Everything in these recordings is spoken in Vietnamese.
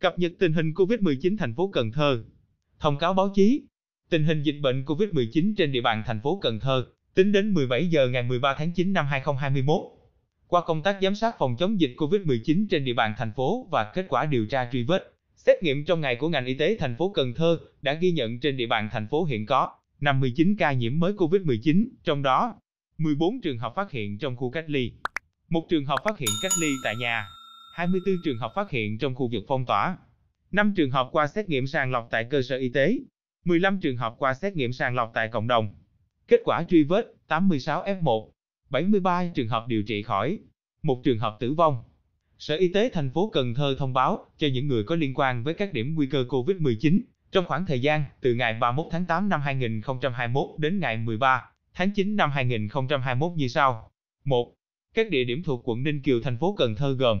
Cập nhật tình hình COVID-19 thành phố Cần Thơ. Thông cáo báo chí. Tình hình dịch bệnh COVID-19 trên địa bàn thành phố Cần Thơ tính đến 17 giờ ngày 13 tháng 9 năm 2021. Qua công tác giám sát phòng chống dịch COVID-19 trên địa bàn thành phố và kết quả điều tra truy vết, xét nghiệm trong ngày của ngành y tế thành phố Cần Thơ đã ghi nhận trên địa bàn thành phố hiện có 59 ca nhiễm mới COVID-19, trong đó 14 trường hợp phát hiện trong khu cách ly, một trường hợp phát hiện cách ly tại nhà. 24 trường hợp phát hiện trong khu vực phong tỏa, 5 trường hợp qua xét nghiệm sàng lọc tại cơ sở y tế, 15 trường hợp qua xét nghiệm sàng lọc tại cộng đồng. Kết quả truy vết 86 F1, 73 trường hợp điều trị khỏi, 1 trường hợp tử vong. Sở Y tế thành phố Cần Thơ thông báo cho những người có liên quan với các điểm nguy cơ COVID-19 trong khoảng thời gian từ ngày 31 tháng 8 năm 2021 đến ngày 13 tháng 9 năm 2021 như sau. 1. Các địa điểm thuộc quận Ninh Kiều thành phố Cần Thơ gồm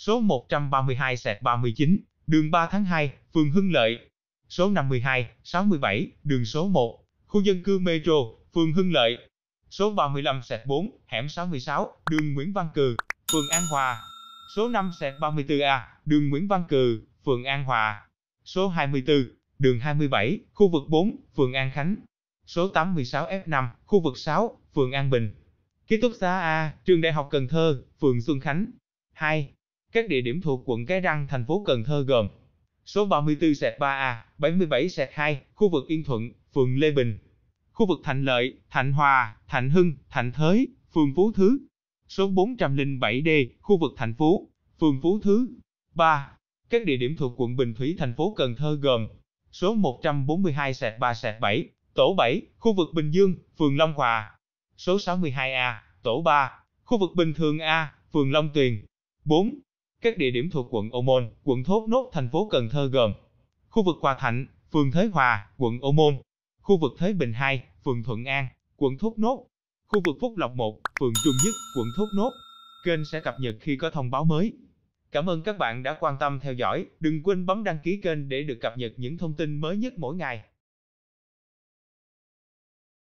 số 132-39, đường 3 tháng 2, phường Hưng Lợi, số 52, 67, đường số 1, khu dân cư Metro, phường Hưng Lợi, số 35-4, hẻm 66, đường Nguyễn Văn Cừ, phường An Hòa, số 5-34A, đường Nguyễn Văn Cừ, phường An Hòa, số 24, đường 27, khu vực 4, phường An Khánh, số 86F5, khu vực 6, phường An Bình, ký túc xá A, trường Đại học Cần Thơ, phường Xuân Khánh, 2. Các địa điểm thuộc quận Cái Răng, thành phố Cần Thơ gồm số 34-3A, 77-2, khu vực Yên Thuận, phường Lê Bình, khu vực Thạnh Lợi, Thạnh Hòa, Thạnh Hưng, Thạnh Thới, phường Phú Thứ, số 407D, khu vực thành Phú, phường Phú Thứ. 3. Các địa điểm thuộc quận Bình Thủy, thành phố Cần Thơ gồm số 142-3-7, tổ 7, khu vực Bình Dương, phường Long Hòa, số 62A, tổ 3, khu vực Bình Thường A, phường Long Tuyền. 4. Các địa điểm thuộc quận Ô Môn, quận Thốt Nốt, thành phố Cần Thơ gồm khu vực Hòa Thạnh, phường Thới Hòa, quận Ô Môn, khu vực Thới Bình 2, phường Thuận An, quận Thốt Nốt, khu vực Phúc Lộc 1, phường Trung Nhất, quận Thốt Nốt. Kênh sẽ cập nhật khi có thông báo mới. Cảm ơn các bạn đã quan tâm theo dõi, đừng quên bấm đăng ký kênh để được cập nhật những thông tin mới nhất mỗi ngày.